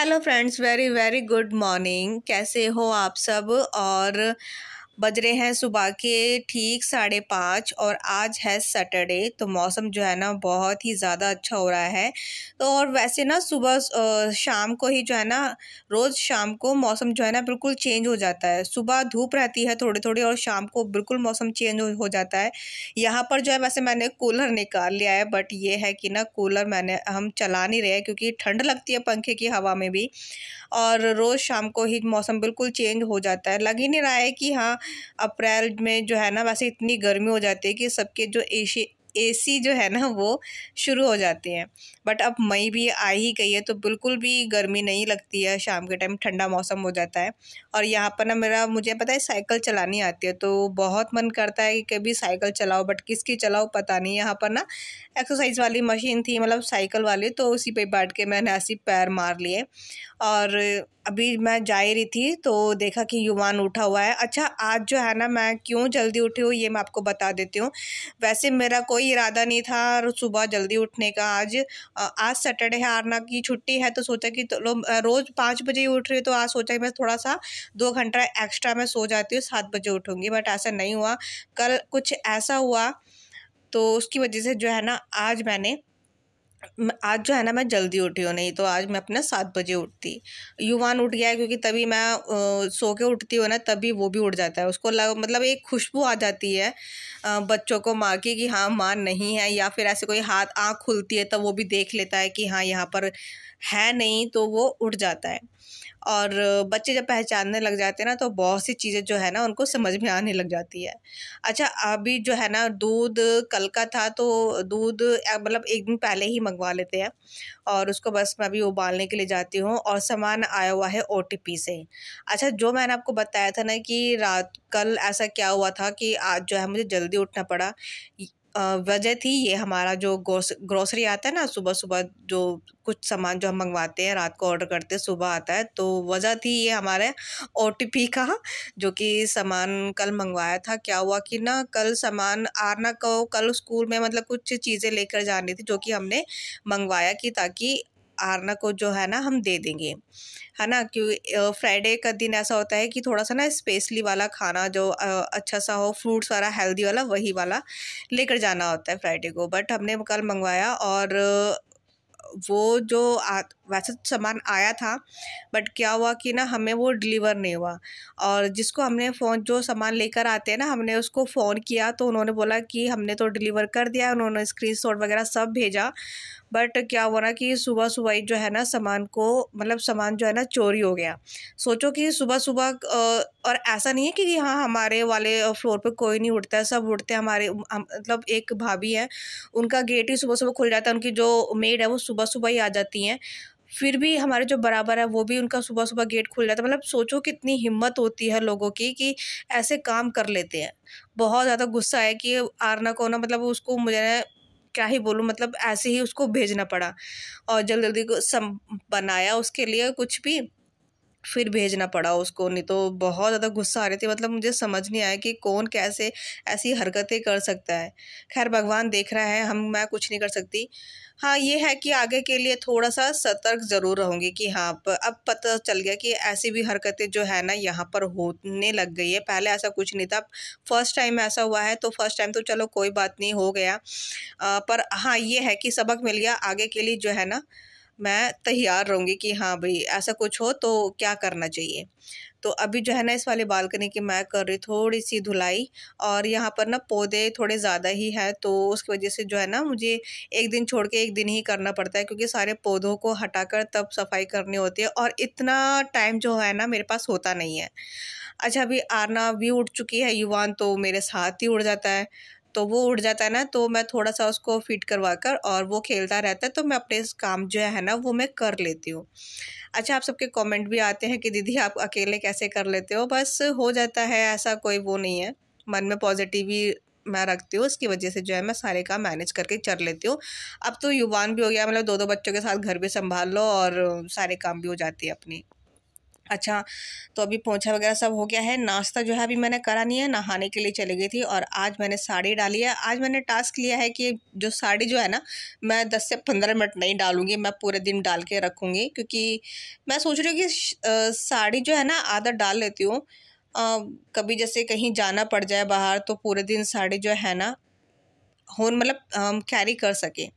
hello friends very very good morning कैसे हो आप सब और बज रहे हैं सुबह के ठीक साढ़े पाँच और आज है सैटरडे तो मौसम जो है ना बहुत ही ज़्यादा अच्छा हो रहा है तो और वैसे ना सुबह शाम को ही जो है ना रोज़ शाम को मौसम जो है ना बिल्कुल चेंज हो जाता है सुबह धूप रहती है थोड़ी थोड़ी और शाम को बिल्कुल मौसम चेंज हो जाता है यहाँ पर जो है वैसे मैंने कूलर निकाल लिया है बट ये है कि ना कूलर मैंने हम चला नहीं रहे क्योंकि ठंड लगती है पंखे की हवा में भी और रोज़ शाम को ही मौसम बिल्कुल चेंज हो जाता है लग ही नहीं रहा है कि हाँ अप्रैल में जो है ना वैसे इतनी गर्मी हो जाती है कि सबके जो ए एसी जो है ना वो शुरू हो जाते हैं बट अब मई भी आ ही गई है तो बिल्कुल भी गर्मी नहीं लगती है शाम के टाइम ठंडा मौसम हो जाता है और यहाँ पर ना मेरा मुझे पता है साइकिल चलानी आती है तो बहुत मन करता है कि कभी साइकिल चलाओ बट किसकी चलाओ पता नहीं यहाँ पर ना एक्सरसाइज वाली मशीन थी मतलब साइकिल वाली तो उसी पर बैठ के मैंने ऐसी पैर मार लिए और अभी मैं जा ही रही थी तो देखा कि युवान उठा हुआ है अच्छा आज जो है ना मैं क्यों जल्दी उठी हूँ ये मैं आपको बता देती हूँ वैसे मेरा कोई इरादा नहीं था सुबह जल्दी उठने का आज आज सैटरडे है आरना की छुट्टी है तो सोचा कि तो रोज़ पाँच बजे ही उठ रही है तो आज सोचा कि मैं थोड़ा सा दो घंटा एक्स्ट्रा मैं सो जाती हूँ सात बजे उठूँगी बट ऐसा नहीं हुआ कल कुछ ऐसा हुआ तो उसकी वजह से जो है ना आज मैंने आज जो है ना मैं जल्दी उठी हूँ नहीं तो आज मैं अपना सात बजे उठती युवान उठ गया है क्योंकि तभी मैं आ, सो के उठती हूँ ना तभी वो भी उठ जाता है उसको लग मतलब एक खुशबू आ जाती है आ, बच्चों को माँ की कि हाँ माँ नहीं है या फिर ऐसे कोई हाथ आँख खुलती है तब तो वो भी देख लेता है कि हाँ यहाँ पर है नहीं तो वो उठ जाता है और बच्चे जब पहचानने लग जाते हैं ना तो बहुत सी चीज़ें जो है ना उनको समझ में आने लग जाती है अच्छा अभी जो है ना दूध कल का था तो दूध मतलब एक दिन पहले ही मंगवा लेते हैं और उसको बस मैं अभी उबालने के लिए जाती हूँ और सामान आया हुआ है ओ से अच्छा जो मैंने आपको बताया था ना कि रात कल ऐसा क्या हुआ था कि आज जो है मुझे जल्दी उठना पड़ा वजह थी ये हमारा जो ग्रोसरी आता है ना सुबह सुबह जो कुछ सामान जो हम मंगवाते हैं रात को ऑर्डर करते हैं सुबह आता है तो वजह थी ये हमारे ओ का जो कि सामान कल मंगवाया था क्या हुआ कि ना कल सामान आना को कल स्कूल में मतलब कुछ चीज़ें लेकर जानी थी जो कि हमने मंगवाया कि ताकि आरना को जो है ना हम दे देंगे है ना क्यों फ्राइडे का दिन ऐसा होता है कि थोड़ा सा ना स्पेशली वाला खाना जो अच्छा सा हो फ्रूट्स वाला हेल्दी वाला वही वाला लेकर जाना होता है फ्राइडे को बट हमने कल मंगवाया और वो जो आ, वैसे तो सामान आया था बट क्या हुआ कि ना हमें वो डिलीवर नहीं हुआ और जिसको हमने फ़ोन जो सामान लेकर आते हैं ना हमने उसको फ़ोन किया तो उन्होंने बोला कि हमने तो डिलीवर कर दिया उन्होंने शॉट वगैरह सब भेजा बट क्या हुआ ना कि सुबह सुबह ही जो है ना सामान को मतलब सामान जो है ना चोरी हो गया सोचो कि सुबह सुबह और ऐसा नहीं है कि हाँ हमारे वाले फ्लोर पे कोई नहीं उठता है सब उठते हैं हमारे हम, मतलब एक भाभी है उनका गेट ही सुबह सुबह खुल जाता है उनकी जो मेड है वो सुबह सुबह सुबह ही आ जाती हैं फिर भी हमारे जो बराबर है वो भी उनका सुबह सुबह गेट खुल जाता है मतलब सोचो कितनी हिम्मत होती है लोगों की कि ऐसे काम कर लेते हैं बहुत ज़्यादा गुस्सा है कि आरना को ना मतलब उसको मुझे क्या ही बोलूँ मतलब ऐसे ही उसको भेजना पड़ा और जल्दी जल्दी सब बनाया उसके लिए कुछ भी फिर भेजना पड़ा उसको नहीं तो बहुत ज़्यादा गुस्सा आ रही थी मतलब मुझे समझ नहीं आया कि कौन कैसे ऐसी हरकतें कर सकता है खैर भगवान देख रहा है हम मैं कुछ नहीं कर सकती हाँ ये है कि आगे के लिए थोड़ा सा सतर्क ज़रूर रहूँगी कि हाँ अब पता चल गया कि ऐसी भी हरकतें जो है ना यहाँ पर होने लग गई है पहले ऐसा कुछ नहीं था फर्स्ट टाइम ऐसा हुआ है तो फर्स्ट टाइम तो चलो कोई बात नहीं हो गया आ, पर हाँ ये है कि सबक मिल गया आगे के लिए जो है ना मैं तैयार रहूँगी कि हाँ भाई ऐसा कुछ हो तो क्या करना चाहिए तो अभी जो है ना इस वाले बालकनी की मैं कर रही थोड़ी सी धुलाई और यहाँ पर ना पौधे थोड़े ज़्यादा ही है तो उसकी वजह से जो है ना मुझे एक दिन छोड़ के एक दिन ही करना पड़ता है क्योंकि सारे पौधों को हटाकर तब सफाई करनी होती है और इतना टाइम जो है ना मेरे पास होता नहीं है अच्छा अभी आरना भी उठ चुकी है युवान तो मेरे साथ ही उड़ जाता है तो वो उड़ जाता है ना तो मैं थोड़ा सा उसको फिट करवा कर और वो खेलता रहता है तो मैं अपने काम जो है ना वो मैं कर लेती हूँ अच्छा आप सबके कमेंट भी आते हैं कि दीदी आप अकेले कैसे कर लेते हो बस हो जाता है ऐसा कोई वो नहीं है मन में पॉजिटिव ही मैं रखती हूँ उसकी वजह से जो है मैं सारे काम मैनेज करके कर लेती हूँ अब तो युवान भी हो गया मतलब दो दो बच्चों के साथ घर भी संभाल लो और सारे काम भी हो जाती है अपनी अच्छा तो अभी पोछा वगैरह सब हो गया है नाश्ता जो है अभी मैंने करा नहीं है नहाने के लिए चली गई थी और आज मैंने साड़ी डाली है आज मैंने टास्क लिया है कि जो साड़ी जो है ना मैं दस से पंद्रह मिनट नहीं डालूंगी मैं पूरे दिन डाल के रखूँगी क्योंकि मैं सोच रही हूँ कि साड़ी जो है ना आधा डाल लेती हूँ कभी जैसे कहीं जाना पड़ जाए बाहर तो पूरे दिन साड़ी जो है ना होन मतलब कैरी कर सकें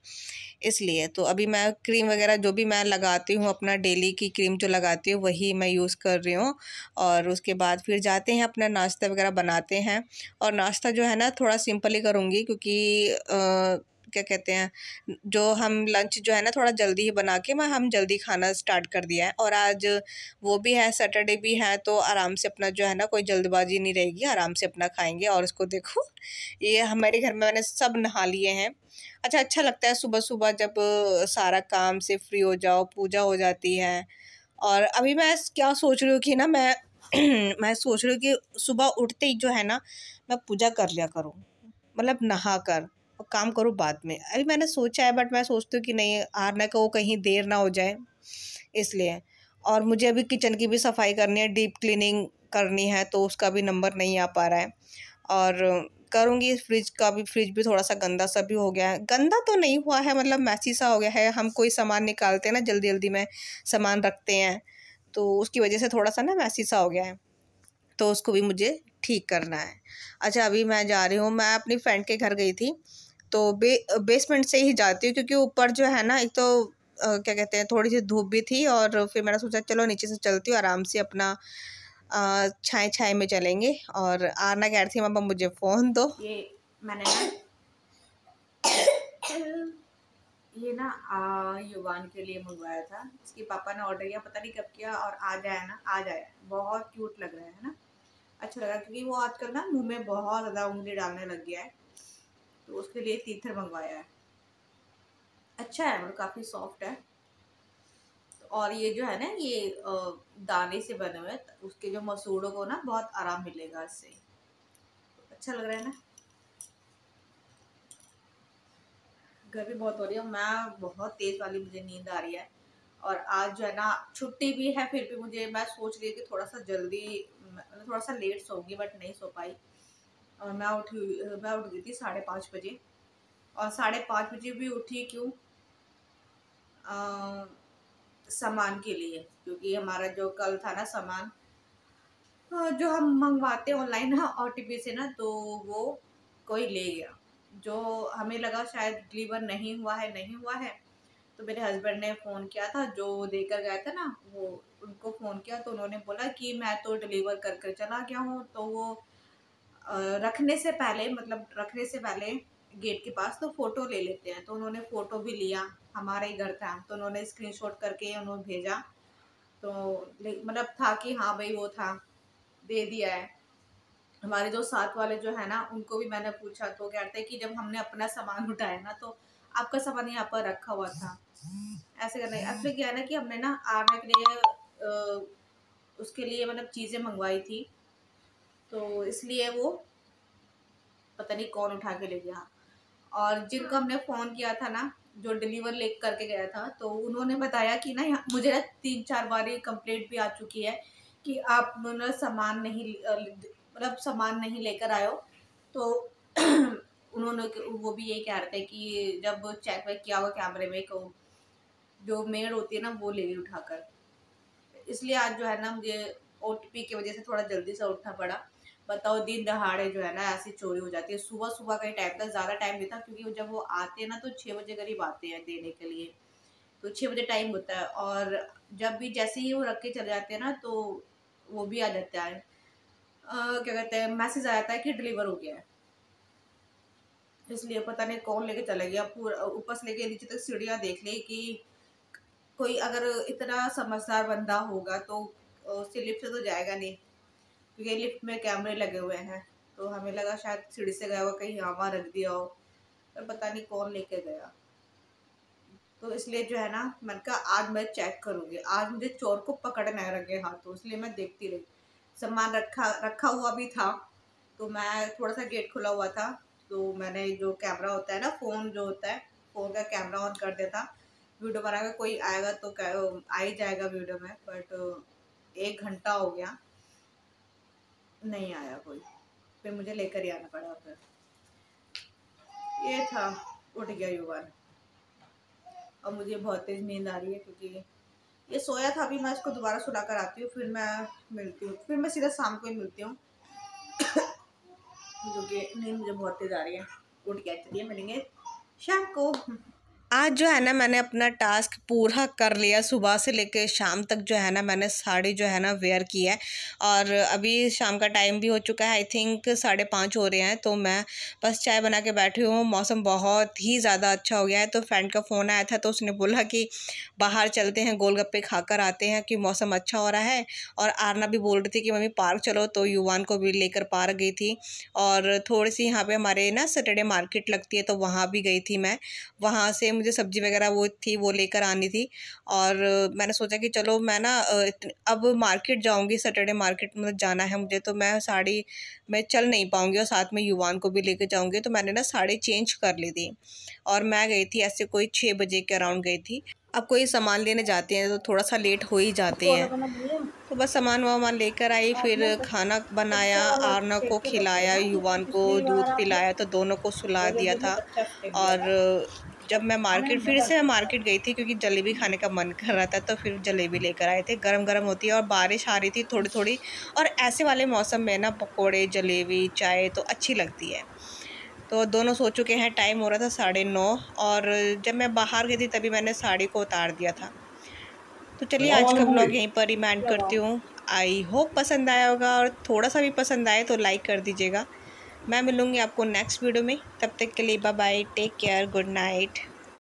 इसलिए तो अभी मैं क्रीम वगैरह जो भी मैं लगाती हूँ अपना डेली की क्रीम जो लगाती हूँ वही मैं यूज़ कर रही हूँ और उसके बाद फिर जाते हैं अपना नाश्ता वगैरह बनाते हैं और नाश्ता जो है ना थोड़ा सिंपल ही करूँगी क्योंकि आ, क्या कहते हैं जो हम लंच जो है ना थोड़ा जल्दी ही बना के मैं हम जल्दी खाना स्टार्ट कर दिया है और आज वो भी है सैटरडे भी है तो आराम से अपना जो है ना कोई जल्दबाजी नहीं रहेगी आराम से अपना खाएंगे और उसको देखो ये हमारे घर में मैंने सब नहा लिए हैं अच्छा अच्छा लगता है सुबह सुबह जब सारा काम से फ्री हो जाओ पूजा हो जाती है और अभी मैं क्या सोच रही हूँ कि ना मैं मैं सोच रही हूँ कि सुबह उठते ही जो है ना मैं पूजा कर लिया करूँ मतलब नहा कर काम करूँ बाद में अभी मैंने सोचा है बट मैं सोचती हूँ कि नहीं हार ना को कहीं देर ना हो जाए इसलिए और मुझे अभी किचन की भी सफाई करनी है डीप क्लीनिंग करनी है तो उसका भी नंबर नहीं आ पा रहा है और करूँगी फ्रिज का भी फ्रिज भी थोड़ा सा गंदा सा भी हो गया है गंदा तो नहीं हुआ है मतलब मैसी सा हो गया है हम कोई सामान निकालते हैं ना जल्दी जल्दी में सामान रखते हैं तो उसकी वजह से थोड़ा सा ना मैसी सा हो गया है तो उसको भी मुझे ठीक करना है अच्छा अभी मैं जा रही हूँ मैं अपनी फ्रेंड के घर गई थी तो बे बेसमेंट से ही जाती हूँ क्योंकि ऊपर जो है ना एक तो आ, क्या कहते हैं थोड़ी सी धूप भी थी और फिर मैंने सोचा चलो नीचे से चलती हूँ आराम से अपना छाए छाए में चलेंगे और आना कह रही थी मामा मुझे फ़ोन दो ये मैंने ना ये ना आ, युवान के लिए मंगवाया था इसके पापा ने ऑर्डर किया पता नहीं कब किया और आ जाए ना आ जाए बहुत क्यूट लग रहा है ना अच्छा लगा क्योंकि वो आजकल ना मुंह में बहुत ज़्यादा उंगली डालने लग गया है तो उसके लिए तीथर मंगवाया है अच्छा है और काफ़ी सॉफ्ट है तो और ये जो है ना ये दाने से बने हुए तो उसके जो मसूड़ों को ना बहुत आराम मिलेगा इससे तो अच्छा लग रहा है ना गर्मी बहुत हो रही है मैं बहुत तेज़ वाली मुझे नींद आ रही है और आज जो है ना छुट्टी भी है फिर भी मुझे मैं सोच रही हूँ कि थोड़ा सा जल्दी मैं थोड़ा सा लेट सो गई बट नहीं सो पाई और मैं उठी मैं उठ गई थी साढ़े पाँच बजे और साढ़े पाँच बजे भी उठी क्यों सामान के लिए क्योंकि हमारा जो कल था ना सामान जो हम मंगवाते ऑनलाइन ना ओ से ना तो वो कोई ले गया जो हमें लगा शायद डिलीवर नहीं हुआ है नहीं हुआ है तो मेरे हस्बैंड ने फ़ोन किया था जो देकर गया था ना वो उनको फ़ोन किया तो उन्होंने बोला कि मैं तो डिलीवर कर कर चला गया हूँ तो वो रखने से पहले मतलब रखने से पहले गेट के पास तो फ़ोटो ले लेते हैं तो उन्होंने फ़ोटो भी लिया हमारा ही घर था तो उन्होंने स्क्रीनशॉट करके उन्होंने भेजा तो मतलब था कि हाँ भाई वो था दे दिया है हमारे जो साथ वाले जो है ना उनको भी मैंने पूछा तो कहते हैं कि जब हमने अपना सामान उठाया ना तो आपका सामान यहाँ पर रखा हुआ था ऐसे करना अब फिर क्या है ना कि हमने ना आने के लिए उसके लिए मतलब चीज़ें मंगवाई थी तो इसलिए वो पता नहीं कौन उठा के ले गया और जिनको हमने फ़ोन किया था ना जो डिलीवर ले करके गया था तो उन्होंने बताया कि ना मुझे ना तीन चार बार ये कंप्लेंट भी आ चुकी है कि आप मतलब सामान नहीं मतलब सामान नहीं लेकर आयो तो उन्होंने वो भी ये कह रहे थे कि जब चेक वैक किया हुआ कैमरे में को तो जो मेड होती है ना वो ले उठाकर इसलिए आज जो है ना मुझे ओ की वजह से थोड़ा जल्दी से उठना पड़ा बताओ दिन दहाड़े जो है ना ऐसी चोरी हो जाती है सुबह सुबह का ही टाइम था ज़्यादा टाइम नहीं था क्योंकि जब वो आते हैं ना तो छः बजे करीब आते हैं देने के लिए तो छः बजे टाइम होता है और जब भी जैसे ही वो रख के चले जाते हैं ना तो वो भी आ जाता है क्या कहते हैं मैसेज आ जाता है कि डिलीवर हो गया है इसलिए पता नहीं कौन लेके चला गया पूरा ऊपर से लेके नीचे तक सीढ़ियाँ देख ली कि कोई अगर इतना समझदार बंदा होगा तो उससे लिफ्ट से तो जाएगा नहीं क्योंकि लिफ्ट में कैमरे लगे हुए हैं तो हमें लगा शायद सीढ़ी से गया हुआ कहीं हवा रख दिया हो पर पता नहीं कौन लेके गया तो इसलिए जो है ना मैंने कहा आज मैं चेक करूँगी आज मुझे चोर को पकड़ नहीं रखे हाथों इसलिए मैं देखती रही सामान रखा रखा हुआ भी था तो मैं थोड़ा सा गेट खुला हुआ था तो मैंने जो कैमरा होता है ना फ़ोन जो होता है फ़ोन का कैमरा ऑन कर देता वीडियो बनाएगा कोई आएगा तो आ ही जाएगा वीडियो में बट एक घंटा हो गया नहीं आया कोई फिर मुझे लेकर ही आना पड़ा फिर ये था उठ गया युवान और मुझे बहुत तेज़ नींद आ रही है क्योंकि ये सोया था अभी मैं इसको दोबारा सुला कर आती हूँ फिर मैं मिलती हूँ फिर मैं सीधा शाम को ही मिलती हूँ जो कि नींद मुझे बहुत तेज़ आ रही है उठ गया चलिए मिलेंगे शाम को आज जो है ना मैंने अपना टास्क पूरा कर लिया सुबह से लेके शाम तक जो है ना मैंने साड़ी जो है ना वेयर की है और अभी शाम का टाइम भी हो चुका है आई थिंक साढ़े पाँच हो रहे हैं तो मैं बस चाय बना के बैठी हूँ मौसम बहुत ही ज़्यादा अच्छा हो गया है तो फ्रेंड का फ़ोन आया था तो उसने बोला कि बाहर चलते हैं गोलगप्पे खाकर आते हैं कि मौसम अच्छा हो रहा है और आरना भी बोल रही थी कि मम्मी पार्क चलो तो युवान को भी लेकर पार्क गई थी और थोड़ी सी यहाँ पर हमारे ना सैटरडे मार्केट लगती है तो वहाँ भी गई थी मैं वहाँ से मुझे सब्ज़ी वगैरह वो थी वो लेकर आनी थी और मैंने सोचा कि चलो मैं ना अब मार्केट जाऊँगी सैटरडे मार्केट मतलब जाना है मुझे तो मैं साड़ी मैं चल नहीं पाऊँगी और साथ में युवान को भी लेकर जाऊँगी तो मैंने ना साड़ी चेंज कर ली थी और मैं गई थी ऐसे कोई छः बजे के अराउंड गई थी अब कोई सामान लेने जाते हैं तो थोड़ा सा लेट हो ही जाते हैं तो बस सामान वामान लेकर आई फिर खाना बनाया आरना को खिलाया युवान को दूध पिलाया तो दोनों को सुला दिया था और जब मैं मार्केट फिर से मैं मार्केट गई थी क्योंकि जलेबी खाने का मन कर रहा था तो फिर जलेबी लेकर आए थे गरम गरम होती है और बारिश आ रही थी थोड़ी थोड़ी और ऐसे वाले मौसम में ना पकोड़े जलेबी चाय तो अच्छी लगती है तो दोनों सो चुके हैं टाइम हो रहा था साढ़े नौ और जब मैं बाहर गई थी तभी मैंने साड़ी को उतार दिया था तो चलिए आज का ब्लॉग यहीं पर रिमांड करती हूँ आई होप पसंद आया होगा और थोड़ा सा भी पसंद आए तो लाइक कर दीजिएगा मैं मिलूँगी आपको नेक्स्ट वीडियो में तब तक के लिए bye bye take care good night